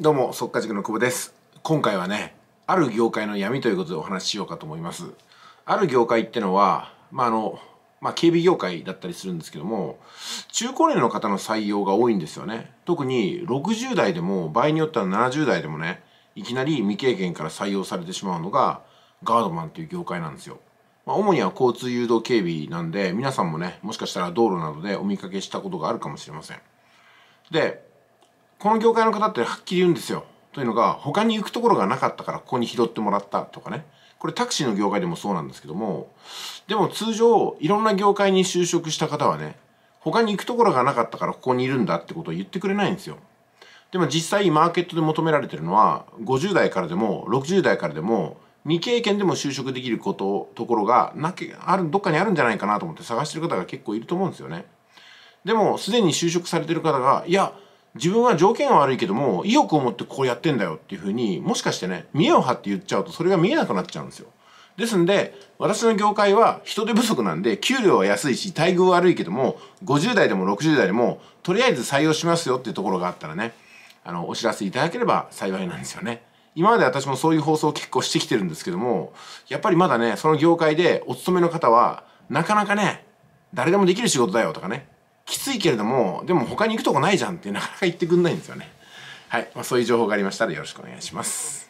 どうも、速化塾の久保です。今回はね、ある業界の闇ということでお話ししようかと思います。ある業界ってのは、まあ、あの、まあ、警備業界だったりするんですけども、中高年の方の採用が多いんですよね。特に60代でも、場合によっては70代でもね、いきなり未経験から採用されてしまうのが、ガードマンという業界なんですよ。まあ、主には交通誘導警備なんで、皆さんもね、もしかしたら道路などでお見かけしたことがあるかもしれません。で、この業界の方ってはっきり言うんですよというのが他に行くところがなかったからここに拾ってもらったとかねこれタクシーの業界でもそうなんですけどもでも通常いろんな業界に就職した方はね他に行くところがなかったからここにいるんだってことを言ってくれないんですよでも実際マーケットで求められてるのは50代からでも60代からでも未経験でも就職できることところがなけあるどっかにあるんじゃないかなと思って探してる方が結構いると思うんですよねでもすでに就職されてる方がいや自分は条件は悪いけども意欲を持ってこうやってんだよっていうふうにもしかしてね見栄を張って言っちゃうとそれが見えなくなっちゃうんですよ。ですんで私の業界は人手不足なんで給料は安いし待遇悪いけども50代でも60代でもとりあえず採用しますよっていうところがあったらねあのお知らせいただければ幸いなんですよね。今まで私もそういう放送を結構してきてるんですけどもやっぱりまだねその業界でお勤めの方はなかなかね誰でもできる仕事だよとかねきついけれどもでも他に行くとこないじゃんってなかなか言ってくんないんですよねはい、まあ、そういう情報がありましたらよろしくお願いします